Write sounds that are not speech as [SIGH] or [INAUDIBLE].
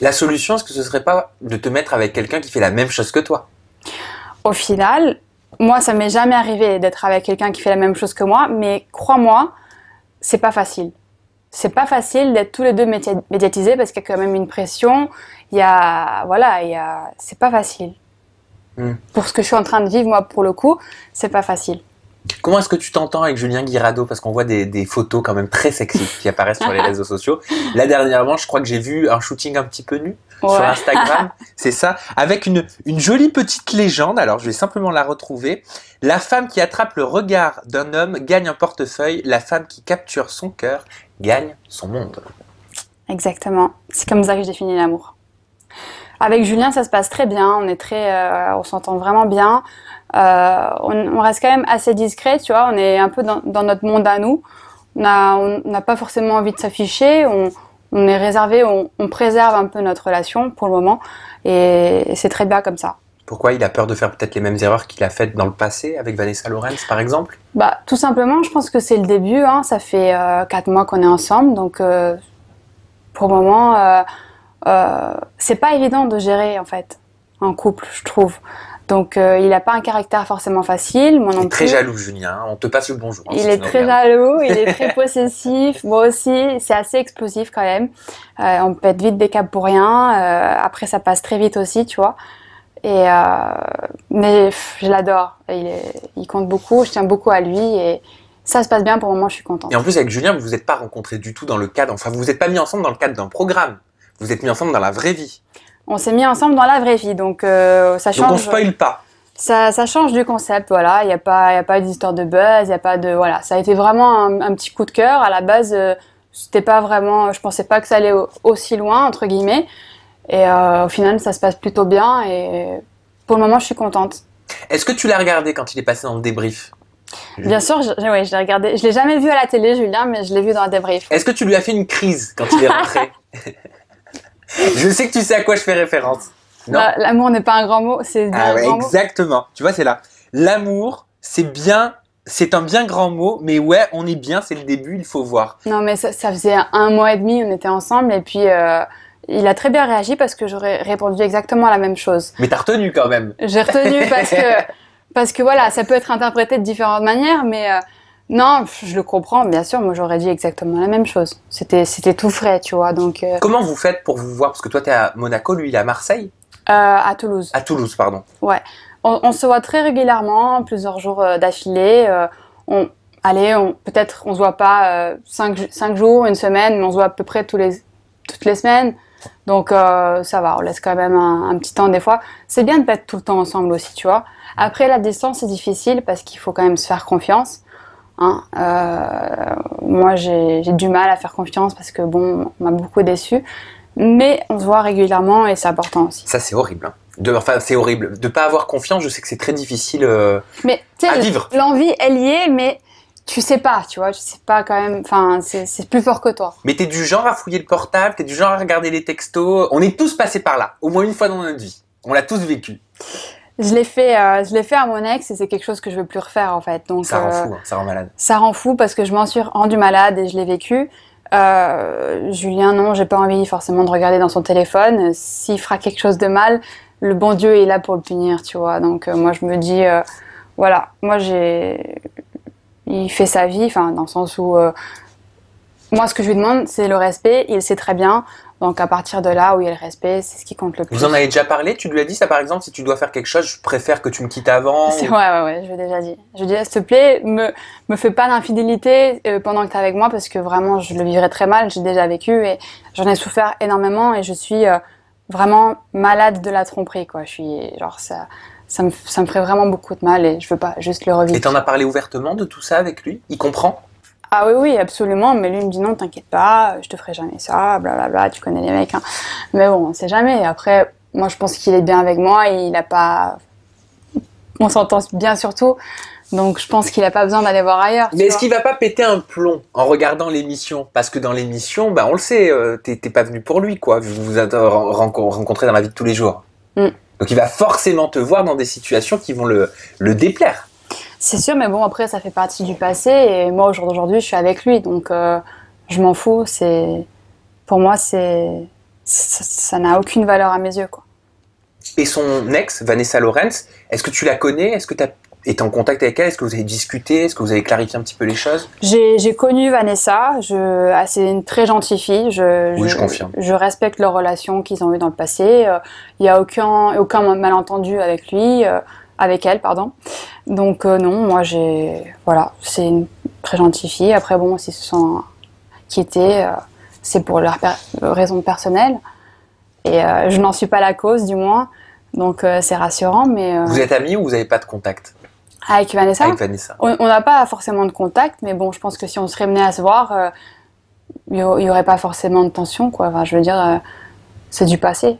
La solution, est-ce que ce serait pas de te mettre avec quelqu'un qui fait la même chose que toi Au final, moi, ça m'est jamais arrivé d'être avec quelqu'un qui fait la même chose que moi, mais crois-moi, c'est pas facile. C'est pas facile d'être tous les deux médiatisés parce qu'il y a quand même une pression. Il y a, voilà, il y c'est pas facile. Hmm. Pour ce que je suis en train de vivre, moi, pour le coup, c'est pas facile. Comment est-ce que tu t'entends avec Julien Guirado Parce qu'on voit des, photos quand même très sexy qui apparaissent sur les [LAUGHS] réseaux sociaux. Là, dernièrement, je crois que j'ai vu un shooting un petit peu nu sur Instagram. [LAUGHS] C'est ça. Avec une, une jolie petite légende. Alors, je vais simplement la retrouver. La femme qui attrape le regard d'un homme gagne un portefeuille. La femme qui capture son cœur gagne son monde. Exactement. C'est comme ça que je définis l'amour. Avec Julien, ça se passe très bien. On est très, euh, on s'entend vraiment bien. Euh, on, reste quand même assez discret, tu vois. On est un peu dans, notre monde à nous. On n'a pas forcément envie de s'afficher. On, est réservé. On, préserve un peu notre relation pour le moment. Et, c'est très bien comme ça. Pourquoi il a peur de faire peut-être les mêmes erreurs qu'il a faites dans le passé avec Vanessa Lorenz, par exemple Bah, tout simplement. Je pense que c'est le début. Hein. Ça fait 4 euh, quatre mois qu'on est ensemble, donc pour le moment euh, c'est pas évident de gérer en fait Un couple, je trouve. Donc euh, il n'a pas un caractère forcément facile, il est Très jaloux, Julien. Hein. On te passe le bonjour. Hein, il est très jaloux, il est très [LAUGHS] possessif. Moi aussi, c'est assez explosif quand même. Euh, on pète vite des câbles pour rien. Euh, après, ça passe très vite aussi, tu vois. Et mais je l'adore. Il, il, compte beaucoup. Je tiens beaucoup à lui et ça se passe bien pour le moment. Je suis contente. Et en plus avec Julien, vous vous êtes pas rencontrés du tout dans le cadre. Enfin, vous vous êtes pas mis ensemble dans le cadre d'un programme vous êtes mis ensemble dans la vraie vie. On s'est mis ensemble dans la vraie vie, donc euh, ça change. Donc on spoil pas. Ça, ça change du concept, voilà. Il n'y a pas, y pas d'histoire de buzz, il a pas de, voilà. Ça a été vraiment un, petit coup de cœur. À la base, euh, c'était pas vraiment, je pensais pas que ça allait aussi loin entre guillemets. Et euh, au final, ça se passe plutôt bien. Et pour le moment, je suis contente. Est-ce que tu l'as regardé quand il est passé dans le débrief Bien sûr, je, oui, je l'ai regardé. Je l'ai jamais vu à la télé, Julien, mais je l'ai vu dans le débrief. Est-ce que tu lui as fait une crise quand il est rentré [LAUGHS] [LAUGHS] je sais que tu sais à quoi je fais référence. Non. Bah, l'amour n'est pas un grand mot, c'est ah ouais, exactement. Mot. Tu vois, c'est là. L'amour, c'est bien, c'est un bien grand mot, mais ouais, on est bien, c'est le début, il faut voir. Non, mais ça, faisait un mois et demi, on était ensemble, et puis euh, il a très bien réagi parce que j'aurais répondu exactement la même chose. Mais t'as retenu quand même. J'ai retenu parce que [LAUGHS] parce que voilà, ça peut être interprété de différentes manières, mais euh, non, je le comprends, bien sûr. Moi, j'aurais dit exactement la même chose. C'était, tout frais, tu vois. Donc. Euh. Comment vous faites pour vous voir Parce que toi, tu es à Monaco, lui, il est à Marseille. Euh, à Toulouse. À Toulouse, pardon. Ouais. On, se voit très régulièrement, plusieurs jours euh, d'affilée. on, allez, on, peut-être on se voit pas 5 cinq, jours, une semaine, mais on se voit à peu près les, toutes les semaines. Donc ça va, on laisse quand même un, petit temps des fois. C'est bien de pas être tout le temps ensemble aussi, tu vois. Après, la distance, c'est difficile parce qu'il faut quand même se faire confiance. Hein, euh, moi, j'ai du mal à faire confiance parce que bon, on m'a beaucoup déçu. Mais on se voit régulièrement et c'est important aussi. Ça, c'est horrible. Hein. enfin, c'est horrible. De pas avoir confiance, je sais que c'est très difficile euh, mais, à vivre. L'envie, elle y est, mais tu sais pas, tu vois, tu sais pas quand même. Enfin, c'est plus fort que toi. Mais t'es du genre à fouiller le portable, t'es du genre à regarder les textos. On est tous passés par là, au moins une fois dans notre vie. On l'a tous vécu. Je l'ai fait, euh, je l'ai fait à mon ex et c'est quelque chose que je veux plus refaire en fait. Donc ça rend euh, fou, hein, ça rend malade. Ça rend fou parce que je m'en suis rendu malade et je l'ai vécu. Euh, Julien, non, j'ai pas envie forcément de regarder dans son téléphone. S'il fera quelque chose de mal, le bon Dieu est là pour le punir, tu vois. Donc moi je me dis, voilà, moi j'ai, il fait sa vie, enfin dans le sens où moi ce que je lui demande c'est le respect. Il sait très bien. Donc à partir de là, où il y a le respect, c'est ce qui compte le plus. Vous en avez déjà parlé Tu lui as dit ça par exemple Si tu dois faire quelque chose, je préfère que tu me quittes avant Ouais, ouais, ouais, je l'ai déjà dit. Je lui ai dit, s'il te plaît, me, me fais pas d'infidélité euh, pendant que tu es avec moi parce que vraiment, je le vivrais très mal. J'ai déjà vécu et j'en ai souffert énormément et je suis euh, vraiment malade de la tromperie, quoi. Je suis genre ça. Ça me, ça me ferait vraiment beaucoup de mal et je veux pas juste le revivre. Et t'en as parlé ouvertement de tout ça avec lui Il comprend ah oui, oui, absolument. Mais lui, il me dit non, t'inquiète pas, je te ferai jamais ça, blablabla, tu connais les mecs. Hein. Mais bon, on sait jamais. Après, moi, je pense qu'il est bien avec moi et il a pas. On s'entend bien surtout. Donc, je pense qu'il n'a pas besoin d'aller voir ailleurs. Mais est-ce qu'il va pas péter un plomb en regardant l'émission Parce que dans l'émission, bah, on le sait, euh, tu t'es pas venu pour lui, quoi. Vous vous euh, rencontrez dans la vie de tous les jours. Mm. Donc, il va forcément te voir dans des situations qui vont le déplaire. C'est sûr, mais bon, après, ça fait partie du passé. Et moi, aujourd'hui, je suis avec lui. Donc, euh, je m'en fous. C'est... Pour moi, c'est... ça n'a aucune valeur à mes yeux. Quoi. Et son ex, Vanessa Lorenz, est-ce que tu la connais Est-ce que tu es en contact avec elle Est-ce que vous avez discuté Est-ce que vous avez clarifié un petit peu les choses J'ai connu Vanessa. Je... Ah, c'est une très gentille fille. Je, oui, je, confirme. Je respecte leurs relations qu'ils ont eues dans le passé. Euh, il n'y a aucun, aucun malentendu avec lui. Euh, avec elle, pardon. Donc euh, non, moi j'ai, voilà, c'est une très gentille fille. Après bon, s'ils se sont quittés, euh, c'est pour leurs raisons personnelles. Et euh, je n'en suis pas la cause, du moins. Donc c'est rassurant, mais... Vous êtes amis ou vous n'avez pas de contact Avec Vanessa Avec Vanessa. On n'a pas forcément de contact, mais bon, je pense que si on serait mené à se voir, il n'y aurait pas forcément de tension, quoi. Enfin, je veux dire, c'est du passé.